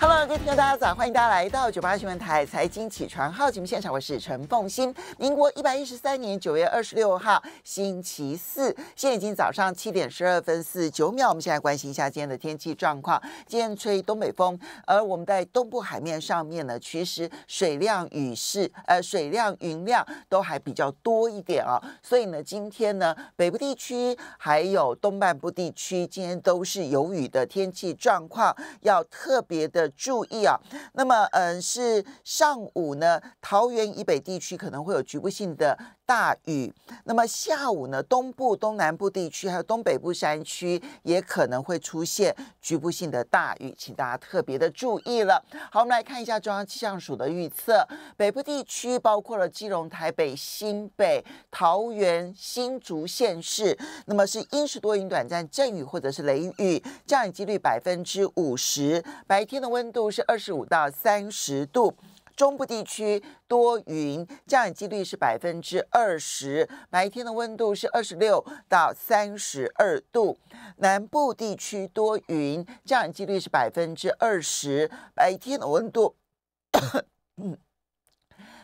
Hello，今大家早，欢迎大家来到九八新闻台财经起床号节目现场，我是陈凤欣。民国一百一十三年九月二十六号，星期四，现在已经早上七点十二分四九秒。我们现在关心一下今天的天气状况。今天吹东北风，而我们在东部海面上面呢，其实水量雨势，呃，水量云量都还比较多一点哦。所以呢，今天呢，北部地区还有东半部地区，今天都是有雨的天气状况，要特别的。注意啊，那么，嗯，是上午呢，桃园以北地区可能会有局部性的。大雨，那么下午呢？东部、东南部地区还有东北部山区也可能会出现局部性的大雨，请大家特别的注意了。好，我们来看一下中央气象署的预测，北部地区包括了基隆、台北、新北、桃园、新竹县市，那么是阴时多云短暂阵雨或者是雷雨，降雨几率百分之五十，白天的温度是二十五到三十度。中部地区多云，降雨几率是百分之二十，白天的温度是二十六到三十二度。南部地区多云，降雨几率是百分之二十，白天的温度，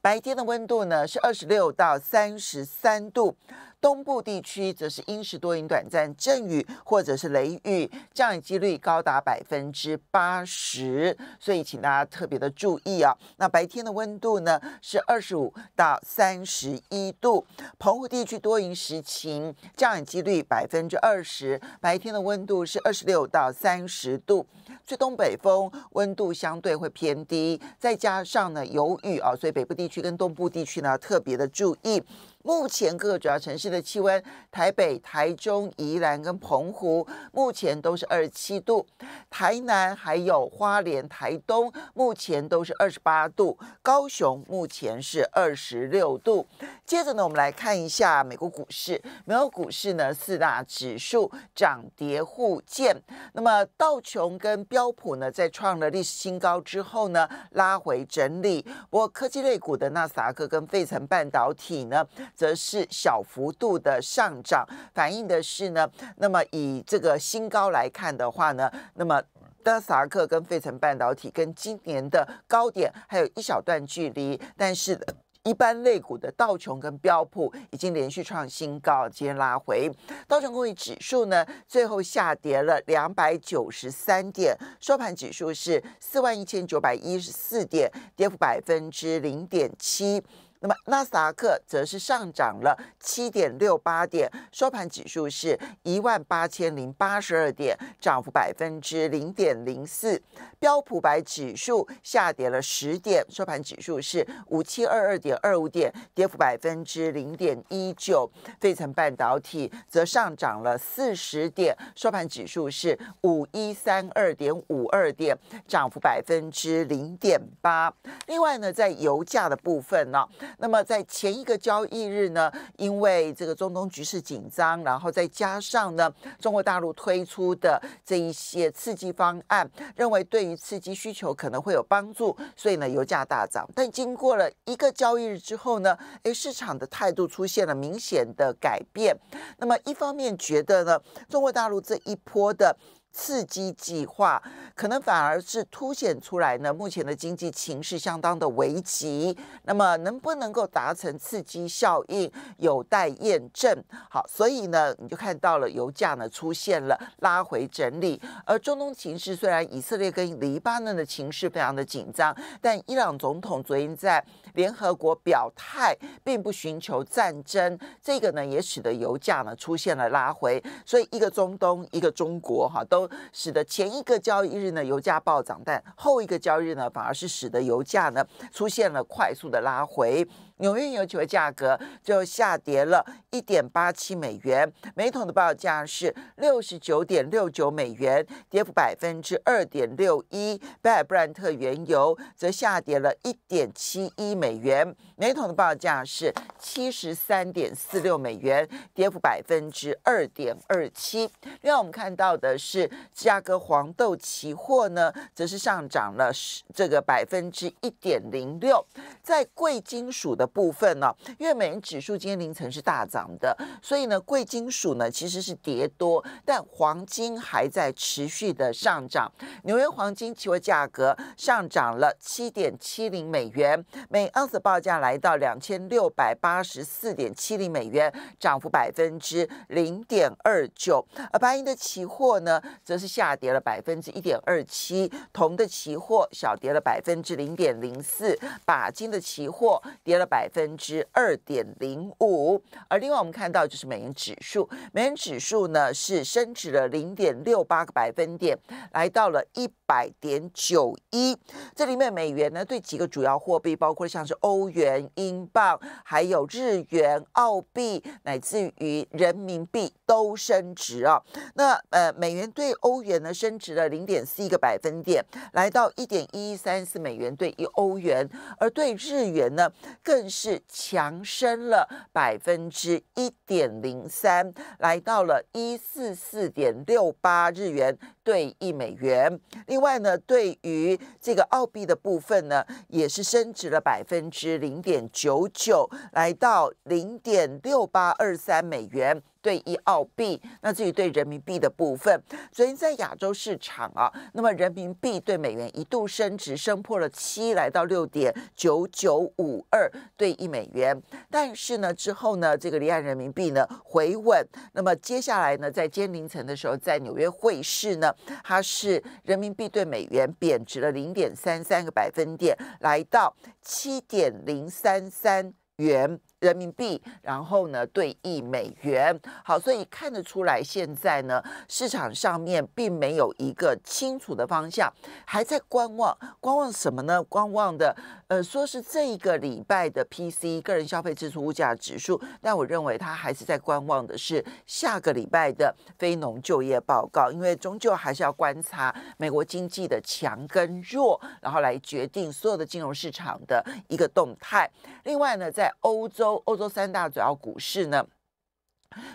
白天的温度呢是二十六到三十三度。东部地区则是阴时多云，短暂阵雨或者是雷雨，降雨几率高达百分之八十，所以请大家特别的注意啊。那白天的温度呢是二十五到三十一度。澎湖地区多云时晴，降雨几率百分之二十，白天的温度是二十六到三十度。吹东北风，温度相对会偏低，再加上呢有雨啊，所以北部地区跟东部地区呢特别的注意。目前各个主要城市的气温，台北、台中、宜兰跟澎湖目前都是二十七度，台南还有花莲、台东目前都是二十八度，高雄目前是二十六度。接着呢，我们来看一下美国股市，美国股市呢四大指数涨跌互见，那么道琼跟标普呢在创了历史新高之后呢拉回整理，不过科技类股的纳斯达克跟费城半导体呢。则是小幅度的上涨，反映的是呢，那么以这个新高来看的话呢，那么德萨克跟费城半导体跟今年的高点还有一小段距离，但是，一般类股的道琼跟标普已经连续创新高，今天拉回，道琼工业指数呢最后下跌了两百九十三点，收盘指数是四万一千九百一十四点，跌幅百分之零点七。那么纳斯达克则是上涨了七点六八点，收盘指数是一万八千零八十二点，涨幅百分之零点零四。标普白指数下跌了十点，收盘指数是五七二二点二五点，跌幅百分之零点一九。费城半导体则上涨了四十点，收盘指数是五一三二点五二点，涨幅百分之零点八。另外呢，在油价的部分呢？那么在前一个交易日呢，因为这个中东局势紧张，然后再加上呢中国大陆推出的这一些刺激方案，认为对于刺激需求可能会有帮助，所以呢油价大涨。但经过了一个交易日之后呢，哎市场的态度出现了明显的改变。那么一方面觉得呢中国大陆这一波的。刺激计划可能反而是凸显出来呢，目前的经济情势相当的危急。那么能不能够达成刺激效应，有待验证。好，所以呢，你就看到了油价呢出现了拉回整理。而中东情势虽然以色列跟黎巴嫩的情势非常的紧张，但伊朗总统昨天在联合国表态，并不寻求战争。这个呢也使得油价呢出现了拉回。所以一个中东，一个中国，哈都。使得前一个交易日呢，油价暴涨，但后一个交易日呢，反而是使得油价呢出现了快速的拉回。纽约原油的价格就下跌了1.87美元，每桶的报价是69.69美元，跌幅2.61。北尔布兰特原油则下跌了1.71美元，每桶的报价是73.46美元，跌幅2.27。另外，我们看到的是芝加哥黄豆期货呢，则是上涨了这个1.06。在贵金属的部分呢，因为美元指数今天凌晨是大涨的，所以呢，贵金属呢其实是跌多，但黄金还在持续的上涨。纽约黄金期货价格上涨了七点七零美元，每盎司报价来到两千六百八十四点七零美元，涨幅百分之零点二九。而白银的期货呢，则是下跌了百分之一点二七，铜的期货小跌了百分之零点零四，钯金的期货跌了百。百分之二点零五，而另外我们看到就是美元指数，美元指数呢是升值了零点六八个百分点，来到了一百点九一。这里面美元呢对几个主要货币，包括像是欧元、英镑，还有日元、澳币，乃至于人民币。都升值啊！那呃，美元对欧元呢升值了零点四一个百分点，来到一点一三四美元对一欧元；而对日元呢，更是强升了百分之一点零三，来到了一四四点六八日元对一美元。另外呢，对于这个澳币的部分呢，也是升值了百分之零点九九，来到零点六八二三美元。对一澳币，那至于对人民币的部分，昨天在亚洲市场啊，那么人民币对美元一度升值，升破了七，来到六点九九五二对一美元。但是呢，之后呢，这个离岸人民币呢回稳。那么接下来呢，在今天凌晨的时候，在纽约汇市呢，它是人民币对美元贬值了零点三三个百分点，来到七点零三三元。人民币，然后呢兑一美元。好，所以看得出来，现在呢市场上面并没有一个清楚的方向，还在观望。观望什么呢？观望的。呃，说是这一个礼拜的 P C 个人消费支出物价指数，但我认为它还是在观望的是下个礼拜的非农就业报告，因为终究还是要观察美国经济的强跟弱，然后来决定所有的金融市场的一个动态。另外呢，在欧洲，欧洲三大主要股市呢。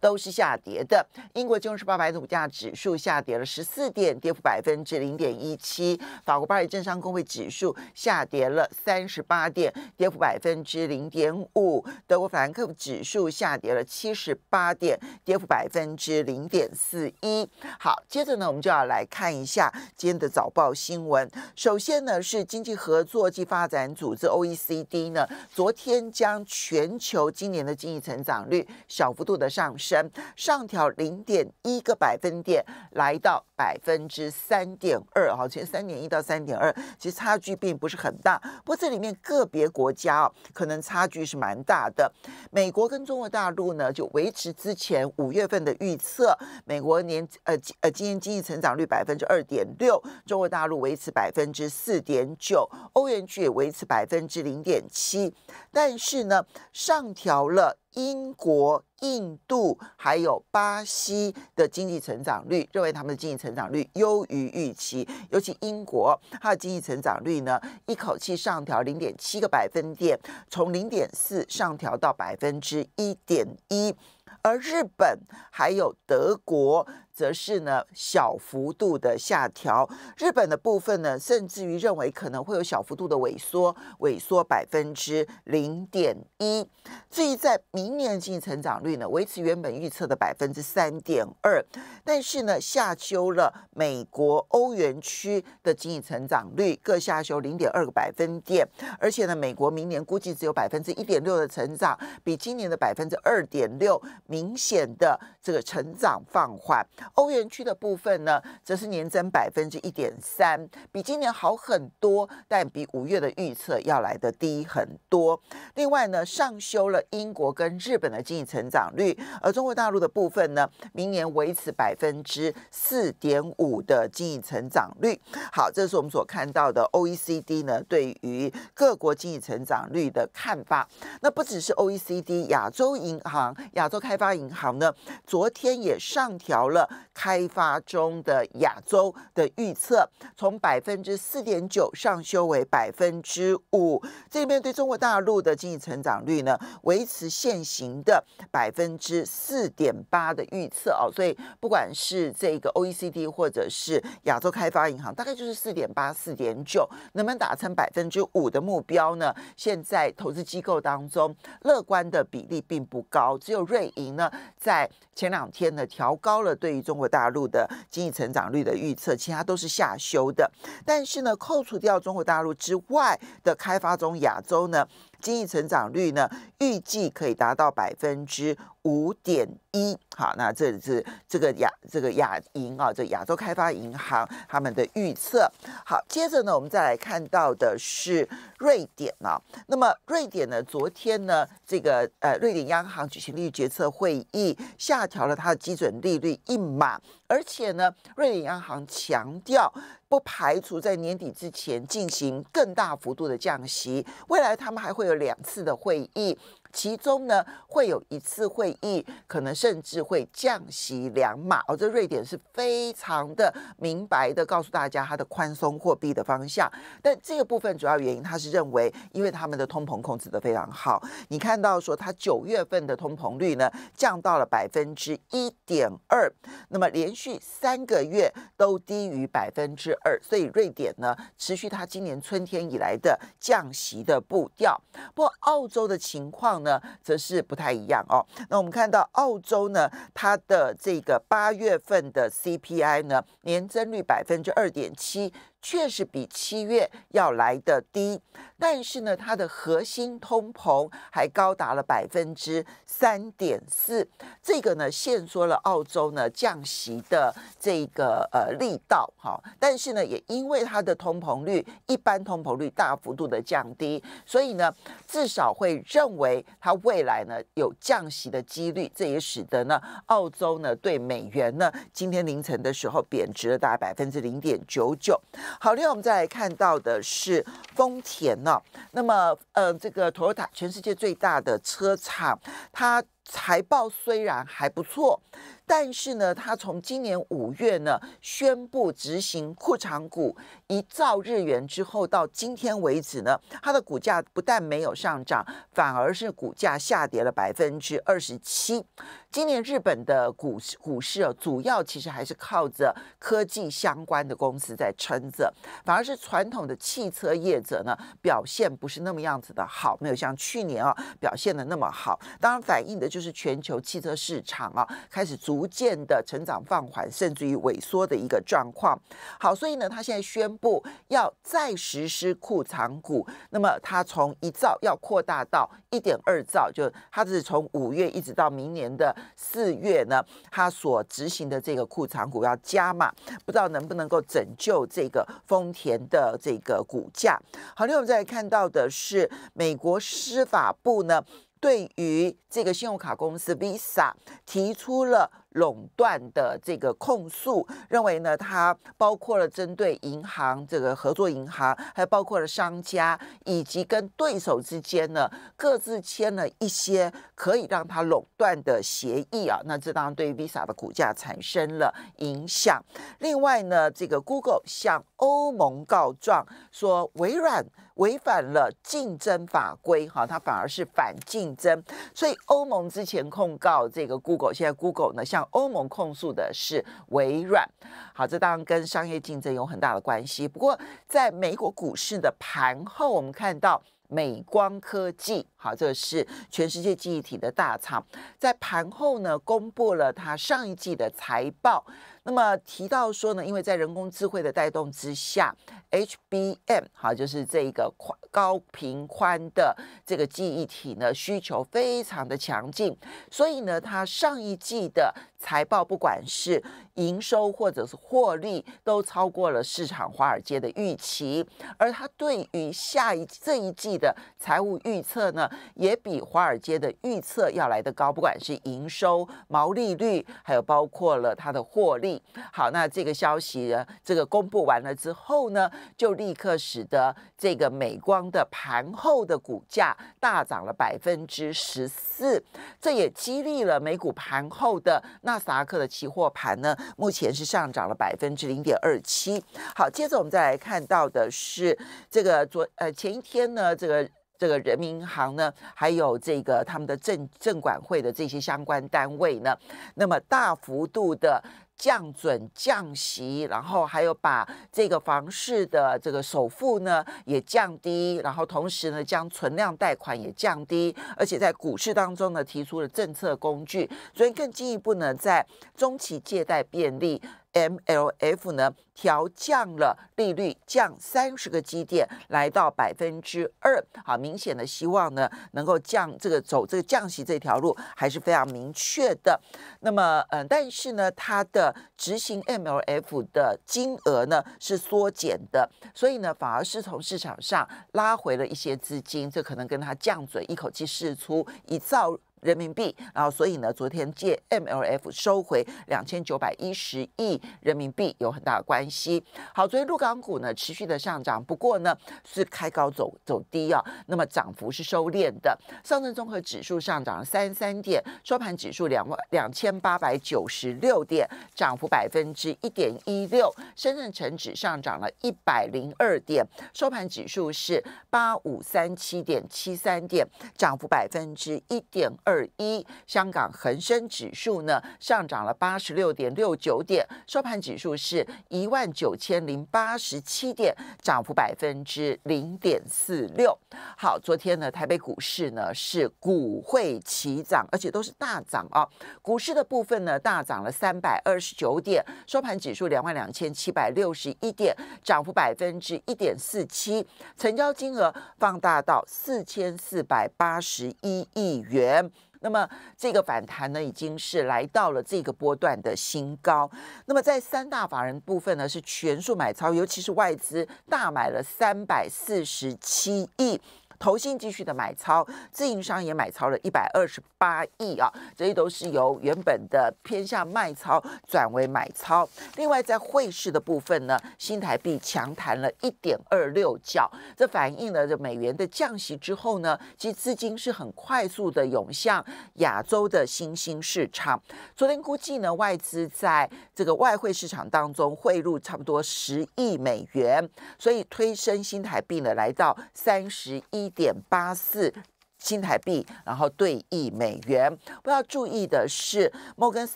都是下跌的。英国金融时报白股价指数下跌了十四点，跌幅百分之零点一七。法国巴黎政商工会指数下跌了三十八点，跌幅百分之零点五。德国法兰克福指数下跌了七十八点，跌幅百分之零点四一。好，接着呢，我们就要来看一下今天的早报新闻。首先呢，是经济合作暨发展组织 O E C D 呢，昨天将全球今年的经济成长率小幅度的。上升，上调零点一个百分点，来到百分之三点二啊，前三点一到三点二，其实差距并不是很大。不过这里面个别国家啊，可能差距是蛮大的。美国跟中国大陆呢，就维持之前五月份的预测，美国年呃呃今年经济成长率百分之二点六，中国大陆维持百分之四点九，欧元区也维持百分之零点七，但是呢，上调了。英国、印度还有巴西的经济成长率，认为他们的经济成长率优于预期。尤其英国，它的经济成长率呢，一口气上调零点七个百分点，从零点四上调到百分之一点一。而日本还有德国。则是呢小幅度的下调，日本的部分呢，甚至于认为可能会有小幅度的萎缩，萎缩百分之零点一。至于在明年经济成长率呢，维持原本预测的百分之三点二，但是呢下修了美国、欧元区的经济成长率各下修零点二个百分点，而且呢美国明年估计只有百分之一点六的成长，比今年的百分之二点六明显的这个成长放缓。欧元区的部分呢，则是年增百分之一点三，比今年好很多，但比五月的预测要来的低很多。另外呢，上修了英国跟日本的经济成长率，而中国大陆的部分呢，明年维持百分之四点五的经济成长率。好，这是我们所看到的 OECD 呢对于各国经济成长率的看法。那不只是 OECD，亚洲银行、亚洲开发银行呢，昨天也上调了。开发中的亚洲的预测从百分之四点九上修为百分之五，这边对中国大陆的经济成长率呢维持现行的百分之四点八的预测哦，所以不管是这个 OECD 或者是亚洲开发银行，大概就是四点八、四点九，能不能达成百分之五的目标呢？现在投资机构当中乐观的比例并不高，只有瑞银呢在前两天呢调高了对于。中国大陆的经济成长率的预测，其他都是下修的。但是呢，扣除掉中国大陆之外的开发中亚洲呢，经济成长率呢，预计可以达到百分之。五点一，好，那这是这个亚这个亚银啊，这亚洲开发银行他们的预测。好，接着呢，我们再来看到的是瑞典啊。那么瑞典呢，昨天呢，这个呃，瑞典央行举行利率决策会议，下调了它的基准利率一码，而且呢，瑞典央行强调不排除在年底之前进行更大幅度的降息。未来他们还会有两次的会议。其中呢会有一次会议，可能甚至会降息两码哦。这瑞典是非常的明白的告诉大家它的宽松货币的方向，但这个部分主要原因，他是认为因为他们的通膨控制的非常好。你看到说它九月份的通膨率呢降到了百分之一点二，那么连续三个月都低于百分之二，所以瑞典呢持续它今年春天以来的降息的步调。不过澳洲的情况。呢，则是不太一样哦。那我们看到澳洲呢，它的这个八月份的 CPI 呢，年增率百分之二点七。确实比七月要来的低，但是呢，它的核心通膨还高达了百分之三点四，这个呢限缩了澳洲呢降息的这个呃力道哈，但是呢也因为它的通膨率一般通膨率大幅度的降低，所以呢至少会认为它未来呢有降息的几率，这也使得呢澳洲呢对美元呢今天凌晨的时候贬值了大概百分之零点九九。好，另外我们再来看到的是丰田呢，那么呃，这个 Toyota 全世界最大的车厂，它。财报虽然还不错，但是呢，他从今年五月呢宣布执行库藏股一兆日元之后，到今天为止呢，它的股价不但没有上涨，反而是股价下跌了百分之二十七。今年日本的股市股市啊，主要其实还是靠着科技相关的公司在撑着，反而是传统的汽车业者呢表现不是那么样子的好，没有像去年啊表现的那么好。当然反映的就。就是全球汽车市场啊，开始逐渐的成长放缓，甚至于萎缩的一个状况。好，所以呢，他现在宣布要再实施库藏股，那么他从一兆要扩大到一点二兆，就他是从五月一直到明年的四月呢，他所执行的这个库藏股要加码，不知道能不能够拯救这个丰田的这个股价。好，另外我们再来看到的是美国司法部呢。对于这个信用卡公司 Visa 提出了。垄断的这个控诉，认为呢，它包括了针对银行这个合作银行，还包括了商家以及跟对手之间呢，各自签了一些可以让它垄断的协议啊。那这当然对 Visa 的股价产生了影响。另外呢，这个 Google 向欧盟告状，说微软违反了竞争法规，哈，它反而是反竞争。所以欧盟之前控告这个 Google，现在 Google 呢，向欧盟控诉的是微软，好，这当然跟商业竞争有很大的关系。不过，在美国股市的盘后，我们看到美光科技，好，这是全世界记忆体的大厂，在盘后呢，公布了它上一季的财报。那么提到说呢，因为在人工智慧的带动之下，HBM 好就是这一个宽高频宽的这个记忆体呢，需求非常的强劲，所以呢，它上一季的财报不管是营收或者是获利，都超过了市场华尔街的预期。而它对于下一这一季的财务预测呢，也比华尔街的预测要来的高，不管是营收、毛利率，还有包括了它的获利。好，那这个消息呢？这个公布完了之后呢，就立刻使得这个美光的盘后的股价大涨了百分之十四，这也激励了美股盘后的纳斯达克的期货盘呢，目前是上涨了百分之零点二七。好，接着我们再来看到的是这个昨呃前一天呢，这个这个人民银行呢，还有这个他们的证证管会的这些相关单位呢，那么大幅度的。降准降息，然后还有把这个房市的这个首付呢也降低，然后同时呢将存量贷款也降低，而且在股市当中呢提出了政策工具，所以更进一步呢在中期借贷便利。MLF 呢调降了利率，降三十个基点，来到百分之二。好，明显的希望呢能够降这个走这个降息这条路还是非常明确的。那么，嗯，但是呢，它的执行 MLF 的金额呢是缩减的，所以呢反而是从市场上拉回了一些资金，这可能跟它降嘴一口气释出以造人民币然后所以呢，昨天借 MLF 收回两千九百一十亿人民币有很大的关系。好，昨天陆港股呢持续的上涨，不过呢是开高走走低啊，那么涨幅是收敛的。上证综合指数上涨三十三点，收盘指数两万两千八百九十六点，涨幅百分之一点一六。深圳成指上涨了一百零二点，收盘指数是八五三七点七三点，涨幅百分之一点。二一，香港恒生指数呢上涨了八十六点六九点，收盘指数是一万九千零八十七点，涨幅百分之零点四六。好，昨天呢，台北股市呢是股会齐涨，而且都是大涨啊。股市的部分呢大涨了三百二十九点，收盘指数两万两千七百六十一点，涨幅百分之一点四七，成交金额放大到四千四百八十一亿元。那么这个反弹呢，已经是来到了这个波段的新高。那么在三大法人部分呢，是全数买超，尤其是外资大买了三百四十七亿。投信继续的买超，自营商也买超了一百二十八亿啊，这些都是由原本的偏向卖超转为买超。另外，在汇市的部分呢，新台币强弹了一点二六角，这反映了这美元的降息之后呢，其资金是很快速的涌向亚洲的新兴市场。昨天估计呢，外资在这个外汇市场当中汇入差不多十亿美元，所以推升新台币呢来到三十一。一点八四新台币，然后兑一美元。不要注意的是，摩根斯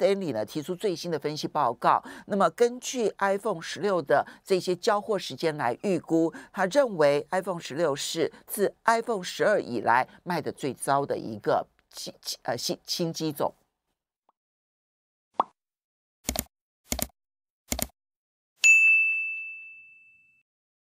丹利呢提出最新的分析报告。那么根据 iPhone 十六的这些交货时间来预估，他认为 iPhone 十六是自 iPhone 十二以来卖的最糟的一个新呃新新机种。